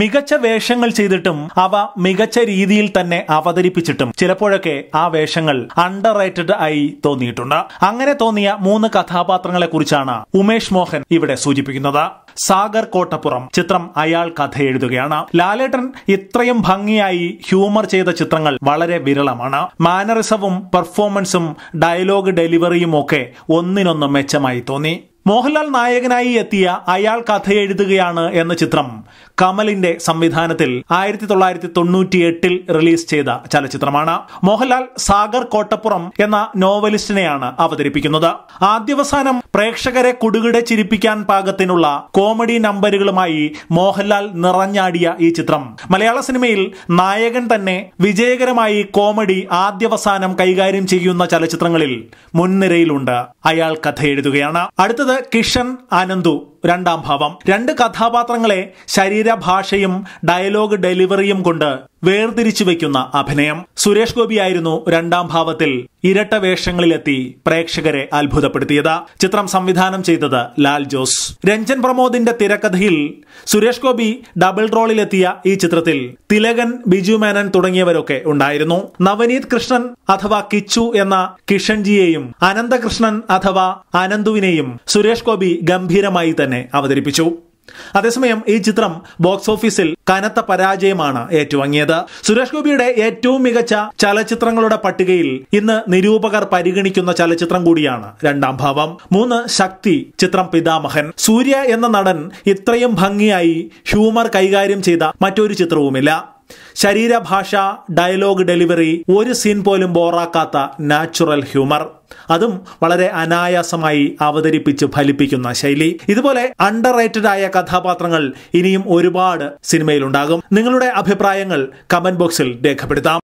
മികച്ച വേഷങ്ങൾ ചെയ്തിട്ടും അവ മികച്ച രീതിയിൽ തന്നെ അവതരിപ്പിച്ചിട്ടും ചിലപ്പോഴൊക്കെ ആ വേഷങ്ങൾ അണ്ടർ റേറ്റഡ് ആയി തോന്നിയിട്ടുണ്ട് അങ്ങനെ തോന്നിയ മൂന്ന് കഥാപാത്രങ്ങളെ കുറിച്ചാണ് ഉമേഷ് മോഹൻ ഇവിടെ സൂചിപ്പിക്കുന്നത് സാഗർ കോട്ടപ്പുറം ചിത്രം അയാൾ കഥ എഴുതുകയാണ് ലാലേട്ടൻ ഇത്രയും ഭംഗിയായി ഹ്യൂമർ ചെയ്ത ചിത്രങ്ങൾ വളരെ വിരളമാണ് മാനറിസവും പെർഫോമൻസും ഡയലോഗ് ഡെലിവറിയും ഒക്കെ ഒന്നിനൊന്ന് മെച്ചമായി തോന്നി മോഹൻലാൽ നായകനായി എത്തിയ അയാൾ കഥ എഴുതുകയാണ് എന്ന ചിത്രം കമലിന്റെ സംവിധാനത്തിൽ ആയിരത്തി തൊള്ളായിരത്തി തൊണ്ണൂറ്റി എട്ടിൽ റിലീസ് ചെയ്ത ചലച്ചിത്രമാണ് മോഹൻലാൽ സാഗർ കോട്ടപ്പുറം എന്ന നോവലിസ്റ്റിനെയാണ് അവതരിപ്പിക്കുന്നത് ആദ്യവസാനം പ്രേക്ഷകരെ കുടുകിടെ ചിരിപ്പിക്കാൻ പാകത്തിനുള്ള കോമഡി നമ്പരുകളുമായി മോഹൻലാൽ നിറഞ്ഞാടിയ ഈ ചിത്രം മലയാള സിനിമയിൽ നായകൻ തന്നെ വിജയകരമായി കോമഡി ആദ്യവസാനം കൈകാര്യം ചെയ്യുന്ന ചലച്ചിത്രങ്ങളിൽ മുൻനിരയിലുണ്ട് അയാൾ കഥ എഴുതുകയാണ് അടുത്തത് കിഷൻ ആനന്ദു രണ്ടാം ഭാവം രണ്ട് കഥാപാത്രങ്ങളെ ശരീരഭാഷയും ഡയലോഗ് ഡെലിവറിയും കൊണ്ട് വേർതിരിച്ചു വയ്ക്കുന്ന അഭിനയം സുരേഷ് ഗോപിയായിരുന്നു രണ്ടാം ഭാവത്തിൽ ഇരട്ട വേഷങ്ങളിലെത്തി പ്രേക്ഷകരെ അത്ഭുതപ്പെടുത്തിയത് ചിത്രം സംവിധാനം ചെയ്തത് ലാൽ ജോസ് രഞ്ജൻ പ്രമോദിന്റെ തിരക്കഥയിൽ സുരേഷ് ഗോപി ഡബിൾ റോളിലെത്തിയ ഈ ചിത്രത്തിൽ തിലകൻ ബിജു മേനൻ തുടങ്ങിയവരൊക്കെ ഉണ്ടായിരുന്നു നവനീത് കൃഷ്ണൻ അഥവാ കിച്ചു എന്ന കിഷൻജിയെയും അനന്തകൃഷ്ണൻ അഥവാ അനന്തുവിനെയും സുരേഷ് ഗോപി ഗംഭീരമായി തന്നെ അവതരിപ്പിച്ചു അതേസമയം ഈ ചിത്രം ബോക്സ് ഓഫീസിൽ കനത്ത പരാജയമാണ് ഏറ്റുവാങ്ങിയത് സുരേഷ് ഗോപിയുടെ ഏറ്റവും മികച്ച ചലച്ചിത്രങ്ങളുടെ പട്ടികയിൽ ഇന്ന് നിരൂപകർ പരിഗണിക്കുന്ന ചലച്ചിത്രം കൂടിയാണ് രണ്ടാം ഭാവം മൂന്ന് ശക്തി ചിത്രം പിതാമഹൻ സൂര്യ എന്ന നടൻ ഇത്രയും ഭംഗിയായി ഹ്യൂമർ കൈകാര്യം ചെയ്ത മറ്റൊരു ചിത്രവുമില്ല ശരീരഭാഷ ഡയലോഗ് ഡെലിവറി ഒരു സീൻ പോലും ബോറാക്കാത്ത നാച്ചുറൽ ഹ്യൂമർ അതും വളരെ അനായാസമായി അവതരിപ്പിച്ച് ഫലിപ്പിക്കുന്ന ശൈലി ഇതുപോലെ അണ്ടർ റേറ്റഡ് ആയ കഥാപാത്രങ്ങൾ ഇനിയും ഒരുപാട് സിനിമയിലുണ്ടാകും നിങ്ങളുടെ അഭിപ്രായങ്ങൾ കമന്റ് ബോക്സിൽ രേഖപ്പെടുത്താം